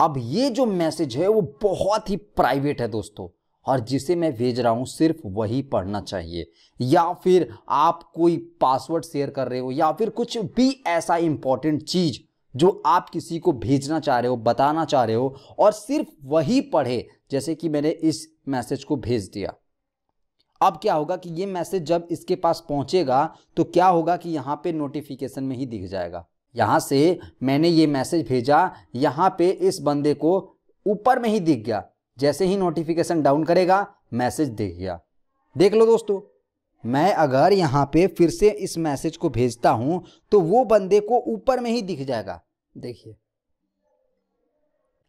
अब ये जो मैसेज है वो बहुत ही प्राइवेट है दोस्तों और जिसे मैं भेज रहा हूँ सिर्फ वही पढ़ना चाहिए या फिर आप कोई पासवर्ड शेयर कर रहे हो या फिर कुछ भी ऐसा इंपॉर्टेंट चीज जो आप किसी को भेजना चाह रहे हो बताना चाह रहे हो और सिर्फ वही पढ़े जैसे कि मैंने इस मैसेज को भेज दिया अब क्या होगा कि ये मैसेज जब इसके पास पहुंचेगा तो क्या होगा कि यहाँ पे नोटिफिकेशन में ही दिख जाएगा यहाँ से मैंने ये मैसेज भेजा यहाँ पे इस बंदे को ऊपर में ही दिख गया जैसे ही नोटिफिकेशन डाउन करेगा मैसेज दिख गया देख लो दोस्तों मैं अगर यहाँ पे फिर से इस मैसेज को भेजता हूँ तो वो बंदे को ऊपर में ही दिख जाएगा देखिए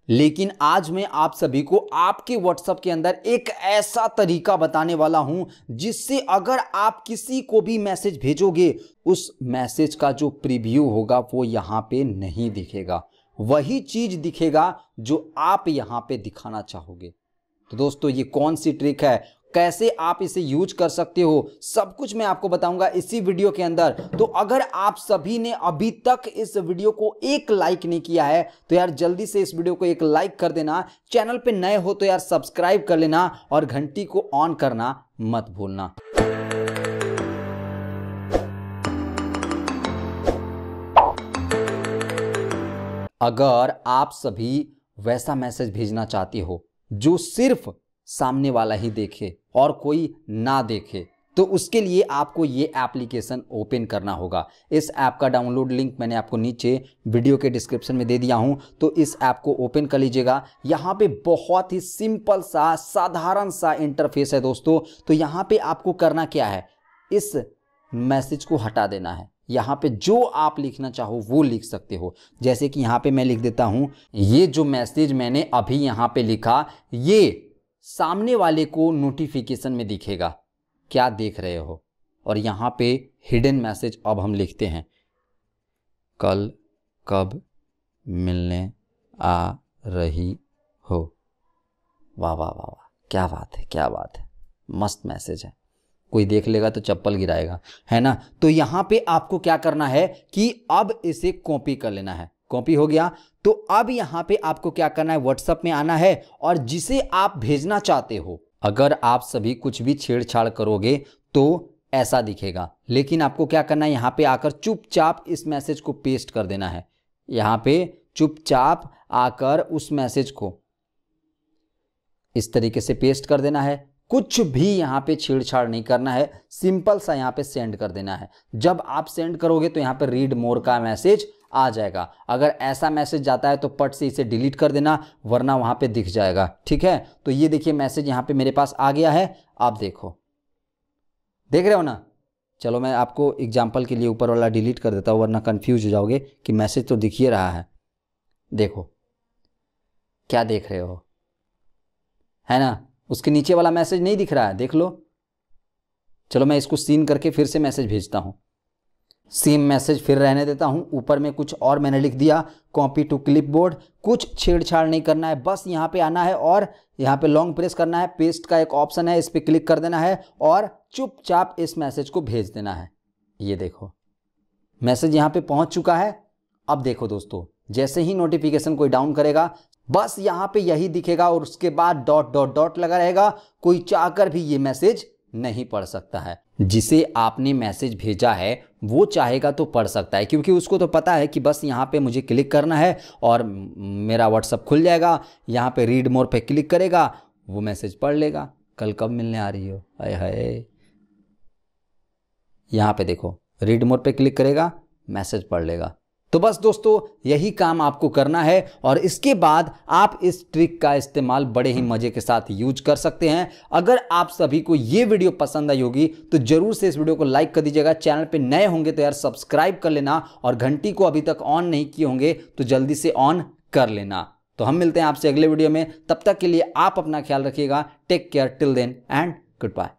लेकिन आज मैं आप सभी को आपके व्हाट्सएप के अंदर एक ऐसा तरीका बताने वाला हूं जिससे अगर आप किसी को भी मैसेज भेजोगे उस मैसेज का जो प्रीव्यू होगा वो यहां पे नहीं दिखेगा वही चीज दिखेगा जो आप यहां पे दिखाना चाहोगे तो दोस्तों ये कौन सी ट्रिक है कैसे आप इसे यूज कर सकते हो सब कुछ मैं आपको बताऊंगा इसी वीडियो के अंदर तो अगर आप सभी ने अभी तक इस वीडियो को एक लाइक नहीं किया है तो यार जल्दी से इस वीडियो को एक लाइक कर देना चैनल पे नए हो तो यार सब्सक्राइब कर लेना और घंटी को ऑन करना मत भूलना अगर आप सभी वैसा मैसेज भेजना चाहते हो जो सिर्फ सामने वाला ही देखे और कोई ना देखे तो उसके लिए आपको ये एप्लीकेशन ओपन करना होगा इस ऐप का डाउनलोड लिंक मैंने आपको नीचे वीडियो के डिस्क्रिप्शन में दे दिया हूँ तो इस ऐप को ओपन कर लीजिएगा यहाँ पे बहुत ही सिंपल सा साधारण सा इंटरफेस है दोस्तों तो यहाँ पे आपको करना क्या है इस मैसेज को हटा देना है यहाँ पे जो आप लिखना चाहो वो लिख सकते हो जैसे कि यहाँ पे मैं लिख देता हूँ ये जो मैसेज मैंने अभी यहाँ पे लिखा ये सामने वाले को नोटिफिकेशन में दिखेगा क्या देख रहे हो और यहाँ पे हिडन मैसेज अब हम लिखते हैं कल कब मिलने आ रही हो वाह वाह वाह वाह क्या बात है क्या बात है मस्त मैसेज है कोई देख लेगा तो चप्पल गिराएगा है ना तो यहाँ पे आपको क्या करना है कि अब इसे कॉपी कर लेना है कॉपी हो गया तो अब यहाँ पे आपको क्या करना है व्हाट्सअप में आना है और जिसे आप भेजना चाहते हो अगर आप सभी कुछ भी छेड़छाड़ करोगे तो ऐसा दिखेगा लेकिन आपको क्या करना है यहाँ पे आकर चुपचाप इस मैसेज को पेस्ट कर देना है यहाँ पे चुपचाप आकर उस मैसेज को इस तरीके से पेस्ट कर देना है कुछ भी यहाँ पे छेड़छाड़ नहीं करना है सिंपल सा यहाँ पे सेंड कर देना है जब आप सेंड करोगे तो यहाँ पे रीड मोर का मैसेज आ जाएगा अगर ऐसा मैसेज जाता है तो पट से इसे डिलीट कर देना वरना वहाँ पे दिख जाएगा ठीक है तो ये देखिए मैसेज यहाँ पे मेरे पास आ गया है आप देखो देख रहे हो ना चलो मैं आपको एग्जाम्पल के लिए ऊपर वाला डिलीट कर देता हूँ वरना कन्फ्यूज हो जाओगे कि मैसेज तो दिखिए रहा है देखो क्या देख रहे हो है ना उसके नीचे वाला मैसेज नहीं दिख रहा है देख लो चलो मैं इसको सीन करके फिर से मैसेज भेजता हूँ सेम मैसेज फिर रहने देता हूँ ऊपर में कुछ और मैंने लिख दिया कॉपी टू क्लिपबोर्ड कुछ छेड़छाड़ नहीं करना है बस यहाँ पे आना है और यहाँ पे लॉन्ग प्रेस करना है पेस्ट का एक ऑप्शन है इस पर क्लिक कर देना है और चुपचाप इस मैसेज को भेज देना है ये देखो मैसेज यहाँ पे पहुँच चुका है अब देखो दोस्तों जैसे ही नोटिफिकेशन कोई डाउन करेगा बस यहाँ पे यही दिखेगा और उसके बाद डॉट डॉट डॉट लगा रहेगा कोई चाहकर भी ये मैसेज नहीं पढ़ सकता है जिसे आपने मैसेज भेजा है वो चाहेगा तो पढ़ सकता है क्योंकि उसको तो पता है कि बस यहाँ पे मुझे क्लिक करना है और मेरा व्हाट्सअप खुल जाएगा यहाँ पे रीड मोर पे क्लिक करेगा वो मैसेज पढ़ लेगा कल कब मिलने आ रही हो अय हाय यहाँ पे देखो रीड मोर पे क्लिक करेगा मैसेज पढ़ लेगा तो बस दोस्तों यही काम आपको करना है और इसके बाद आप इस ट्रिक का इस्तेमाल बड़े ही मज़े के साथ यूज कर सकते हैं अगर आप सभी को ये वीडियो पसंद आई होगी तो ज़रूर से इस वीडियो को लाइक कर दीजिएगा चैनल पे नए होंगे तो यार सब्सक्राइब कर लेना और घंटी को अभी तक ऑन नहीं किए होंगे तो जल्दी से ऑन कर लेना तो हम मिलते हैं आपसे अगले वीडियो में तब तक के लिए आप अपना ख्याल रखिएगा take care till then and good bye